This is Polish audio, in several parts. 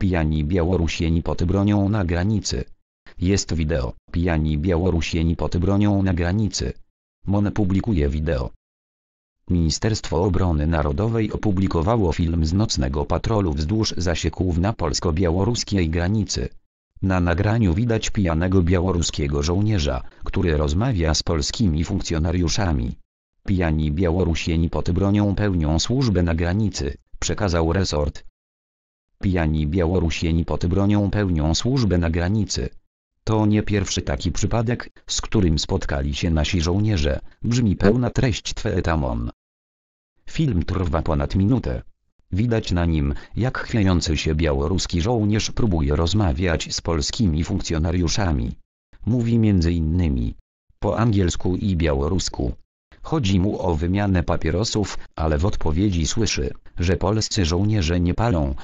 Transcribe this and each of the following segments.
Pijani Białorusieni pod bronią na granicy. Jest wideo. Pijani Białorusieni pod bronią na granicy. MON publikuje wideo. Ministerstwo Obrony Narodowej opublikowało film z nocnego patrolu wzdłuż zasieków na polsko-białoruskiej granicy. Na nagraniu widać pijanego białoruskiego żołnierza, który rozmawia z polskimi funkcjonariuszami. Pijani Białorusieni pod bronią pełnią służbę na granicy, przekazał resort. Pijani Białorusieni pod bronią pełnią służbę na granicy. To nie pierwszy taki przypadek, z którym spotkali się nasi żołnierze, brzmi pełna treść Tweetamon. Film trwa ponad minutę. Widać na nim, jak chwiejący się białoruski żołnierz próbuje rozmawiać z polskimi funkcjonariuszami. Mówi między innymi po angielsku i białorusku. Chodzi mu o wymianę papierosów, ale w odpowiedzi słyszy, że polscy żołnierze nie palą,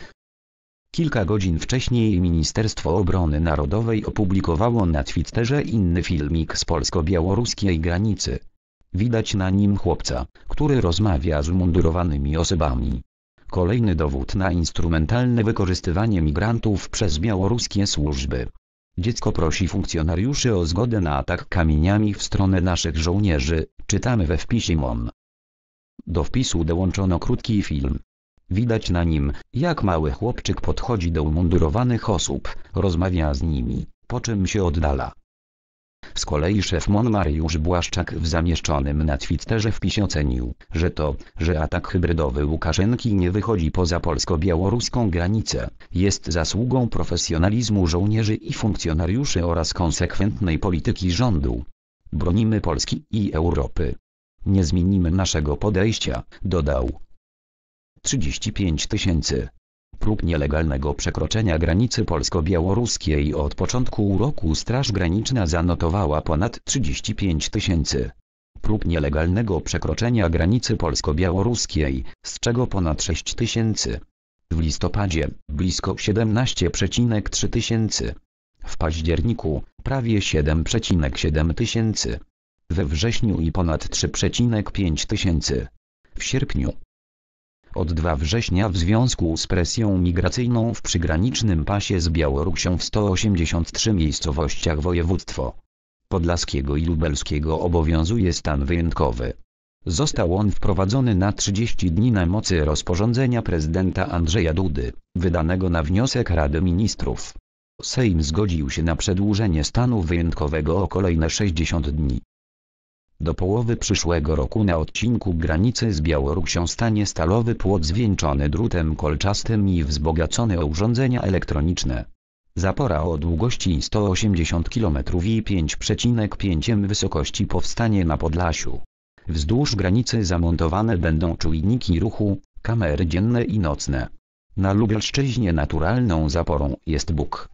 Kilka godzin wcześniej Ministerstwo Obrony Narodowej opublikowało na Twitterze inny filmik z polsko-białoruskiej granicy. Widać na nim chłopca, który rozmawia z umundurowanymi osobami. Kolejny dowód na instrumentalne wykorzystywanie migrantów przez białoruskie służby. Dziecko prosi funkcjonariuszy o zgodę na atak kamieniami w stronę naszych żołnierzy, czytamy we wpisie MON. Do wpisu dołączono krótki film. Widać na nim, jak mały chłopczyk podchodzi do umundurowanych osób, rozmawia z nimi, po czym się oddala. Z kolei szef MON Mariusz Błaszczak w zamieszczonym na Twitterze wpisie ocenił, że to, że atak hybrydowy Łukaszenki nie wychodzi poza polsko-białoruską granicę, jest zasługą profesjonalizmu żołnierzy i funkcjonariuszy oraz konsekwentnej polityki rządu. Bronimy Polski i Europy. Nie zmienimy naszego podejścia, dodał, 35 tysięcy. Prób nielegalnego przekroczenia granicy polsko-białoruskiej od początku roku Straż Graniczna zanotowała ponad 35 tysięcy prób nielegalnego przekroczenia granicy polsko-białoruskiej, z czego ponad 6 tysięcy. W listopadzie blisko 17,3 tysięcy. W październiku prawie 7,7 tysięcy. We wrześniu i ponad 3,5 tysięcy. W sierpniu od 2 września w związku z presją migracyjną w przygranicznym pasie z Białorusią w 183 miejscowościach województwo podlaskiego i lubelskiego obowiązuje stan wyjątkowy. Został on wprowadzony na 30 dni na mocy rozporządzenia prezydenta Andrzeja Dudy, wydanego na wniosek Rady Ministrów. Sejm zgodził się na przedłużenie stanu wyjątkowego o kolejne 60 dni. Do połowy przyszłego roku na odcinku granicy z Białorusią stanie stalowy płot zwieńczony drutem kolczastym i wzbogacony o urządzenia elektroniczne. Zapora o długości 180 km i 5,5 m wysokości powstanie na Podlasiu. Wzdłuż granicy zamontowane będą czujniki ruchu, kamery dzienne i nocne. Na Lubelszczyźnie naturalną zaporą jest Bóg.